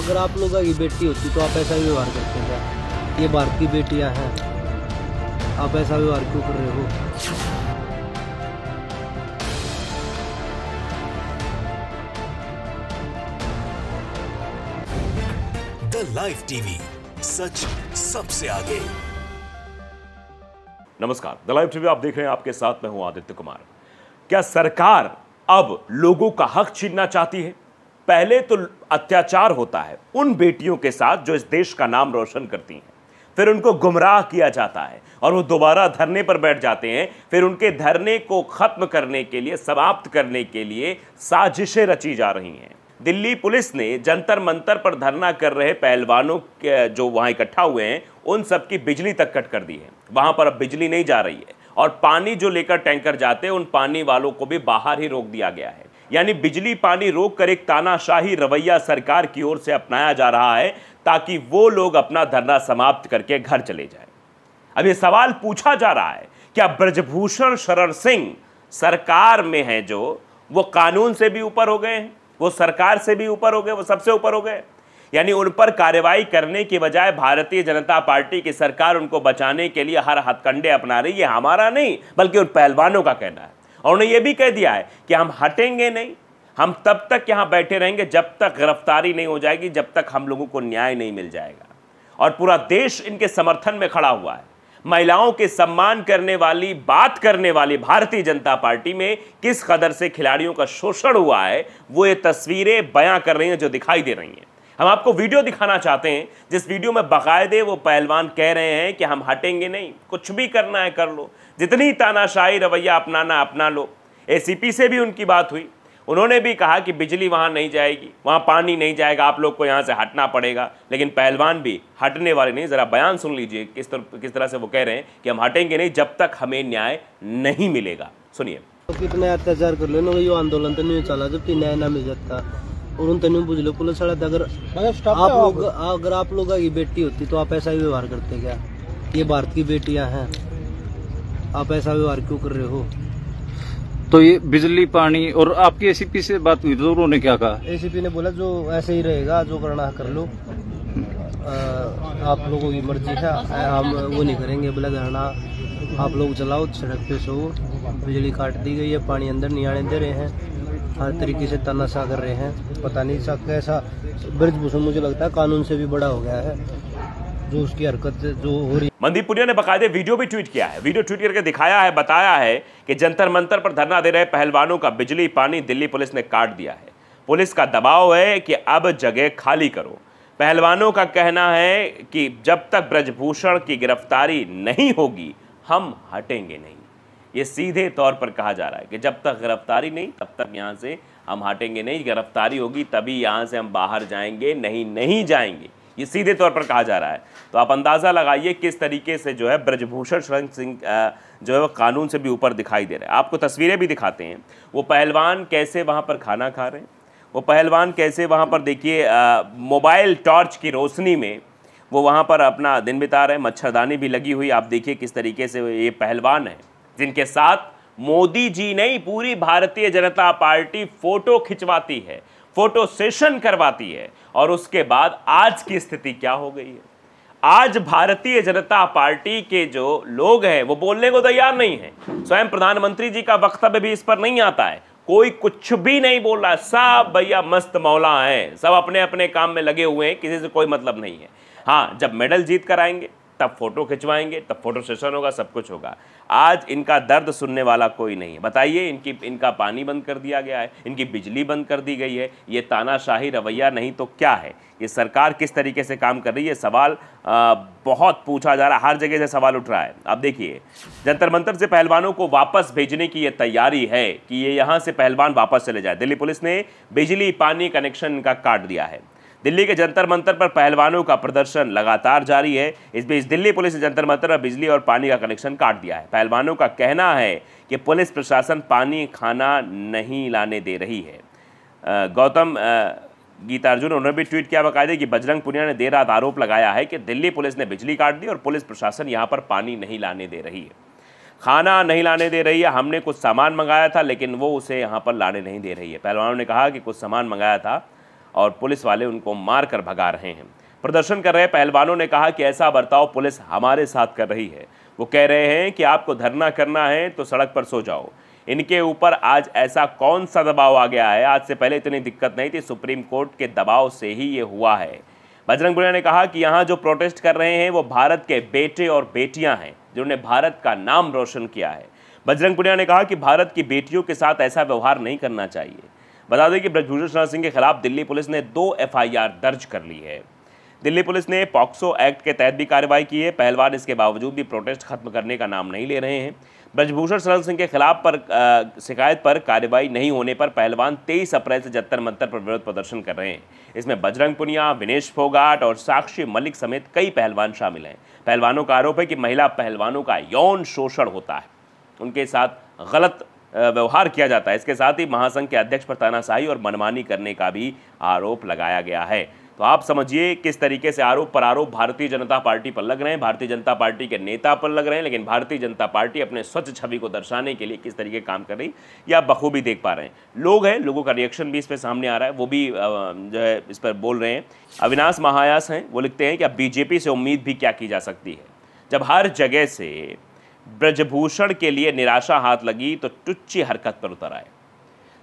अगर आप लोगों की बेटी होती तो आप ऐसा व्यवहार करते हैं ये भारत की बेटियां हैं आप ऐसा व्यवहार क्यों कर रहे हो लाइव टीवी सच सबसे आगे नमस्कार द लाइव टीवी आप देख रहे हैं आपके साथ मैं हूं आदित्य कुमार क्या सरकार अब लोगों का हक छीनना चाहती है पहले तो अत्याचार होता है उन बेटियों के साथ जो इस देश का नाम रोशन करती हैं फिर उनको गुमराह किया जाता है और वो दोबारा धरने पर बैठ जाते हैं फिर उनके धरने को ख़त्म करने के लिए समाप्त करने के लिए साजिशें रची जा रही हैं दिल्ली पुलिस ने जंतर मंतर पर धरना कर रहे पहलवानों के जो वहाँ इकट्ठा हुए हैं उन सब की बिजली तक कट कर दी है वहाँ पर अब बिजली नहीं जा रही है और पानी जो लेकर टैंकर जाते हैं उन पानी वालों को भी बाहर ही रोक दिया गया है यानी बिजली पानी रोक कर एक तानाशाही रवैया सरकार की ओर से अपनाया जा रहा है ताकि वो लोग अपना धरना समाप्त करके घर चले जाए अब ये सवाल पूछा जा रहा है क्या ब्रजभूषण शरण सिंह सरकार में है जो वो कानून से भी ऊपर हो गए हैं वो सरकार से भी ऊपर हो गए वो सबसे ऊपर हो गए यानी उन पर कार्रवाई करने की बजाय भारतीय जनता पार्टी की सरकार उनको बचाने के लिए हर हथकंडे अपना रही है हमारा नहीं बल्कि उन पहलवानों का कहना है और उन्हें यह भी कह दिया है कि हम हटेंगे नहीं हम तब तक यहां बैठे रहेंगे जब तक गिरफ्तारी नहीं हो जाएगी जब तक हम लोगों को न्याय नहीं मिल जाएगा और पूरा देश इनके समर्थन में खड़ा हुआ है महिलाओं के सम्मान करने वाली बात करने वाली भारतीय जनता पार्टी में किस कदर से खिलाड़ियों का शोषण हुआ है वो ये तस्वीरें बयां कर रही हैं जो दिखाई दे रही हैं हम आपको वीडियो दिखाना चाहते हैं जिस वीडियो में बाकायदे वो पहलवान कह रहे हैं कि हम हटेंगे नहीं कुछ भी करना है कर लो जितनी तानाशाही रवैया अपनाना अपना लो ए से भी उनकी बात हुई उन्होंने भी कहा कि बिजली वहाँ नहीं जाएगी वहाँ पानी नहीं जाएगा आप लोग को यहाँ से हटना पड़ेगा लेकिन पहलवान भी हटने वाले नहीं ज़रा बयान सुन लीजिए किस तरह किस तरह से वो कह रहे हैं कि हम हटेंगे नहीं जब तक हमें न्याय नहीं मिलेगा सुनिए कितने अत्याचार कर लेना आंदोलन तो नहीं चला जबकि न्याय ना मिल जाता और उन तेन पूछ लो पुलिस वाले तो अगर आप लोग अगर आप लोग की बेटी होती तो आप ऐसा ही व्यवहार करते क्या ये भारत की बेटियां हैं आप ऐसा व्यवहार क्यों कर रहे हो तो ये बिजली पानी और आपकी एसीपी से बात हुई तो उन्होंने क्या कहा एसीपी ने बोला जो ऐसे ही रहेगा जो करना कर लो आप लोगों की मर्जी है हम वो नहीं करेंगे बोला धरना आप लोग चलाओ सड़क पे सो बिजली काट दी गई है पानी अंदर नहीं आने दे रहे हैं हर तरीके से तनाशा कर रहे हैं पता नहीं सब कैसा ब्रजभूषण मुझे लगता है कानून से भी बड़ा हो गया है जो उसकी हरकत जो हो रही मनदीप पुनिया ने बकायदे वीडियो भी ट्वीट किया है वीडियो ट्वीट करके दिखाया है बताया है कि जंतर मंतर पर धरना दे रहे पहलवानों का बिजली पानी दिल्ली पुलिस ने काट दिया है पुलिस का दबाव है कि अब जगह खाली करो पहलवानों का कहना है कि जब तक ब्रजभूषण की गिरफ्तारी नहीं होगी हम हटेंगे नहीं ये सीधे तौर पर कहा जा रहा है कि जब तक गिरफ्तारी नहीं तब तक यहाँ से हम हटेंगे नहीं गिरफ्तारी होगी तभी यहाँ से हम बाहर जाएंगे नहीं नहीं जाएंगे ये सीधे तौर पर कहा जा रहा है तो आप अंदाज़ा लगाइए किस तरीके से जो है ब्रजभूषण शरण सिंह जो है वो कानून से भी ऊपर दिखाई दे रहे हैं आपको तस्वीरें भी दिखाते हैं वो पहलवान कैसे वहाँ पर खाना खा रहे हैं वो पहलवान कैसे वहाँ पर देखिए मोबाइल टॉर्च की रोशनी में वो वहाँ पर अपना दिन बिता रहे हैं मच्छरदानी भी लगी हुई आप देखिए किस तरीके से ये पहलवान है जिनके साथ मोदी जी नहीं पूरी भारतीय जनता पार्टी फोटो खिंचवाती है फोटो सेशन करवाती है और उसके बाद आज की स्थिति क्या हो गई है आज भारतीय जनता पार्टी के जो लोग हैं वो बोलने को तैयार नहीं है स्वयं प्रधानमंत्री जी का वक्तव्य भी इस पर नहीं आता है कोई कुछ भी नहीं बोल रहा सब भैया मस्त मौला हैं सब अपने अपने काम में लगे हुए हैं किसी से कोई मतलब नहीं है हाँ जब मेडल जीत कर आएंगे तब फ़ोटो खिंचवाएंगे तब फ़ोटो सेशन होगा सब कुछ होगा आज इनका दर्द सुनने वाला कोई नहीं है बताइए इनकी इनका पानी बंद कर दिया गया है इनकी बिजली बंद कर दी गई है ये तानाशाही रवैया नहीं तो क्या है ये सरकार किस तरीके से काम कर रही है सवाल आ, बहुत पूछा जा रहा है हर जगह से सवाल उठ रहा है अब देखिए जंतर मंतर से पहलवानों को वापस भेजने की यह तैयारी है कि ये यहाँ से पहलवान वापस चले जाए दिल्ली पुलिस ने बिजली पानी कनेक्शन का काट दिया है दिल्ली के जंतर मंतर पर पहलवानों का प्रदर्शन लगातार जारी है इस बीच दिल्ली पुलिस ने जंतर मंतर पर बिजली और पानी का कनेक्शन काट दिया है पहलवानों का कहना है कि पुलिस प्रशासन पानी खाना नहीं लाने दे रही है गौतम गीतार्जुन उन्होंने भी ट्वीट किया बकायदे कि बजरंग पुनिया ने देर रात आरोप लगाया है कि दिल्ली पुलिस ने बिजली काट दी और पुलिस प्रशासन यहाँ पर पानी नहीं लाने दे रही है खाना नहीं लाने दे रही है हमने कुछ सामान मंगाया था लेकिन वो उसे यहाँ पर लाने नहीं दे रही है पहलवानों ने कहा कि कुछ सामान मंगाया था और पुलिस वाले उनको मार कर भगा रहे हैं प्रदर्शन कर रहे पहलवानों ने कहा कि ऐसा बर्ताव पुलिस हमारे साथ कर रही है वो कह रहे हैं कि आपको धरना करना है तो सड़क पर सो जाओ इनके ऊपर आज ऐसा कौन सा दबाव आ गया है आज से पहले इतनी दिक्कत नहीं थी सुप्रीम कोर्ट के दबाव से ही ये हुआ है बजरंग पुनिया ने कहा कि यहाँ जो प्रोटेस्ट कर रहे हैं वो भारत के बेटे और बेटियाँ हैं जिन्होंने भारत का नाम रोशन किया है बजरंग पुनिया ने कहा कि भारत की बेटियों के साथ ऐसा व्यवहार नहीं करना चाहिए बता दें कि ब्रजभूषण शरण सिंह के खिलाफ दिल्ली पुलिस ने दो एफ दर्ज कर ली है दिल्ली पुलिस ने पॉक्सो एक्ट के तहत भी कार्रवाई की है पहलवान इसके बावजूद भी प्रोटेस्ट खत्म करने का नाम नहीं ले रहे हैं ब्रजभूषण शरण सिंह के खिलाफ पर शिकायत पर कार्रवाई नहीं होने पर पहलवान 23 अप्रैल से जत्तर मंत्र पर विरोध प्रदर्शन कर रहे हैं इसमें बजरंग पुनिया विनेश फोगाट और साक्षी मलिक समेत कई पहलवान शामिल हैं पहलवानों का आरोप है कि महिला पहलवानों का यौन शोषण होता है उनके साथ गलत व्यवहार किया जाता है इसके साथ ही महासंघ के अध्यक्ष पर तानाशाही और मनमानी करने का भी आरोप लगाया गया है तो आप समझिए किस तरीके से आरोप पर आरोप भारतीय जनता पार्टी पर लग रहे हैं भारतीय जनता पार्टी के नेता पर लग रहे हैं लेकिन भारतीय जनता पार्टी अपने स्वच्छ छवि को दर्शाने के लिए किस तरीके काम कर रही है या बखूबी देख पा रहे हैं लोग हैं लोगों का रिएक्शन भी इस पर सामने आ रहा है वो भी जो है इस पर बोल रहे हैं अविनाश महायास हैं वो लिखते हैं कि अब बीजेपी से उम्मीद भी क्या की जा सकती है जब हर जगह से ब्रजभूषण के लिए निराशा हाथ लगी तो टुच्ची हरकत पर उतर आए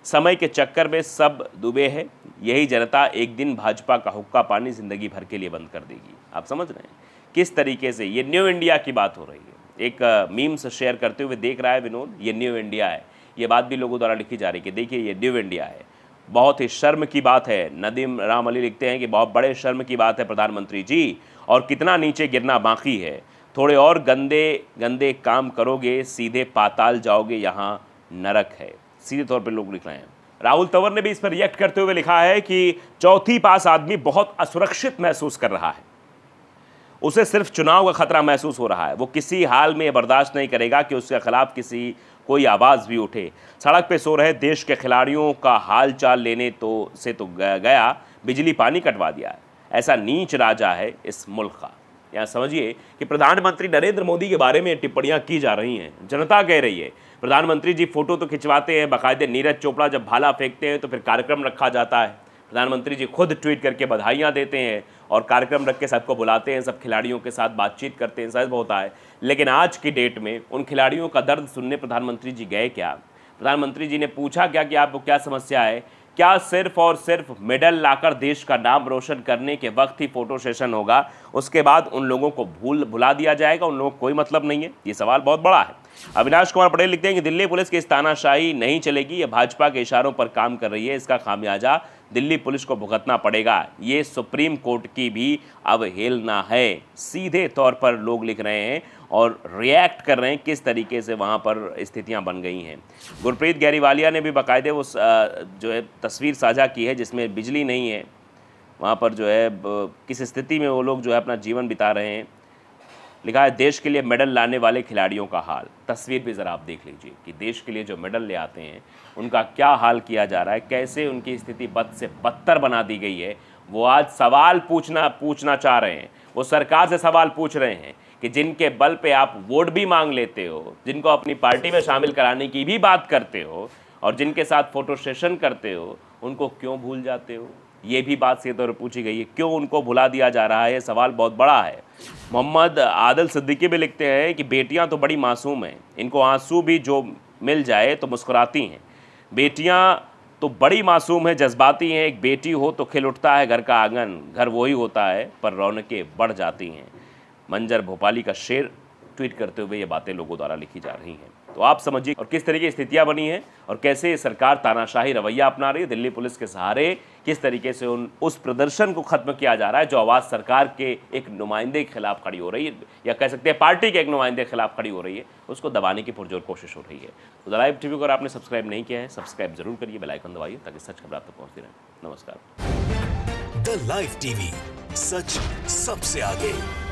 समय के चक्कर में सब दुबे हैं यही जनता एक दिन भाजपा का हुक्का पानी जिंदगी भर के लिए बंद कर देगी आप समझ रहे हैं किस तरीके से ये न्यू इंडिया की बात हो रही है एक मीम्स शेयर करते हुए देख रहा है विनोद ये न्यू इंडिया है ये बात भी लोगों द्वारा लिखी जा रही है कि देखिए ये न्यू इंडिया है बहुत ही शर्म की बात है नदीम राम अली लिखते हैं कि बहुत बड़े शर्म की बात है प्रधानमंत्री जी और कितना नीचे गिरना बाकी है थोड़े और गंदे गंदे काम करोगे सीधे पाताल जाओगे यहाँ नरक है सीधे तौर पर लोग लिख रहे हैं राहुल तंवर ने भी इस पर रिएक्ट करते हुए लिखा है कि चौथी पास आदमी बहुत असुरक्षित महसूस कर रहा है उसे सिर्फ चुनाव का खतरा महसूस हो रहा है वो किसी हाल में बर्दाश्त नहीं करेगा कि उसके खिलाफ किसी कोई आवाज़ भी उठे सड़क पे सो रहे देश के खिलाड़ियों का हाल चाल लेने तो से तो गया बिजली पानी कटवा दिया है ऐसा नीच राजा है इस मुल्क का या समझिए कि प्रधानमंत्री नरेंद्र मोदी के बारे में टिप्पणियां की जा रही हैं जनता कह रही है प्रधानमंत्री जी फोटो तो खिंचवाते हैं बाकायदे नीरज चोपड़ा जब भाला फेंकते हैं तो फिर कार्यक्रम रखा जाता है प्रधानमंत्री जी खुद ट्वीट करके बधाइयाँ देते हैं और कार्यक्रम रख के सबको बुलाते हैं सब खिलाड़ियों के साथ बातचीत करते हैं सब होता है लेकिन आज की डेट में उन खिलाड़ियों का दर्द सुनने प्रधानमंत्री जी गए क्या प्रधानमंत्री जी ने पूछा क्या कि आपको क्या समस्या है क्या सिर्फ और सिर्फ मेडल लाकर देश का नाम रोशन करने के वक्त ही फोटो सेशन होगा उसके बाद उन लोगों को भूल भुला दिया जाएगा उन लोगों को कोई मतलब नहीं है ये सवाल बहुत बड़ा है अविनाश कुमार पटेल लिखते हैं कि दिल्ली पुलिस की इस तानाशाही नहीं चलेगी ये भाजपा के इशारों पर काम कर रही है इसका खामियाजा दिल्ली पुलिस को भुगतना पड़ेगा ये सुप्रीम कोर्ट की भी अवहेलना है सीधे तौर पर लोग लिख रहे हैं और रिएक्ट कर रहे हैं किस तरीके से वहाँ पर स्थितियाँ बन गई हैं गुरप्रीत गैरीवालिया ने भी बाकायदे वो जो है तस्वीर साझा की है जिसमें बिजली नहीं है वहाँ पर जो है किस स्थिति में वो लोग जो है अपना जीवन बिता रहे हैं लिखा है देश के लिए मेडल लाने वाले खिलाड़ियों का हाल तस्वीर भी ज़रा आप देख लीजिए कि देश के लिए जो मेडल ले आते हैं उनका क्या हाल किया जा रहा है कैसे उनकी स्थिति बद से बदतर बना दी गई है वो आज सवाल पूछना पूछना चाह रहे हैं वो सरकार से सवाल पूछ रहे हैं कि जिनके बल पे आप वोट भी मांग लेते हो जिनको अपनी पार्टी में शामिल कराने की भी बात करते हो और जिनके साथ फोटो सेशन करते हो उनको क्यों भूल जाते हो ये भी बात सीधे तौर तो पर पूछी गई है क्यों उनको भुला दिया जा रहा है सवाल बहुत बड़ा है मोहम्मद आदिल सिद्दीकी भी लिखते हैं कि बेटियां तो बड़ी मासूम हैं इनको आंसू भी जो मिल जाए तो मुस्कुराती हैं बेटियां तो बड़ी मासूम है जज्बाती हैं एक बेटी हो तो खिल उठता है घर का आंगन घर वही होता है पर रौनकें बढ़ जाती हैं मंजर भोपाली का शेर ट्वीट करते हुए ये बातें लोगों द्वारा लिखी जा रही हैं तो आप समझिए और किस तरीके की स्थितियाँ बनी हैं और कैसे सरकार तानाशाही रवैया अपना रही है दिल्ली पुलिस के सहारे किस तरीके से उन उस प्रदर्शन को ख़त्म किया जा रहा है जो आवाज़ सरकार के एक नुमाइंदे के खिलाफ खड़ी हो रही है या कह सकते हैं पार्टी के एक नुमाइंदे के खिलाफ खड़ी हो रही है उसको दबाने की पुरजोर कोशिश हो रही है तो लाइव टी को अगर आपने सब्सक्राइब नहीं किया है सब्सक्राइब जरूर करिए बेलाइकन दबाइए ताकि सच खबर आप तक पहुंचती पहुँचती रहे नमस्कार द लाइव टीवी सच सबसे आगे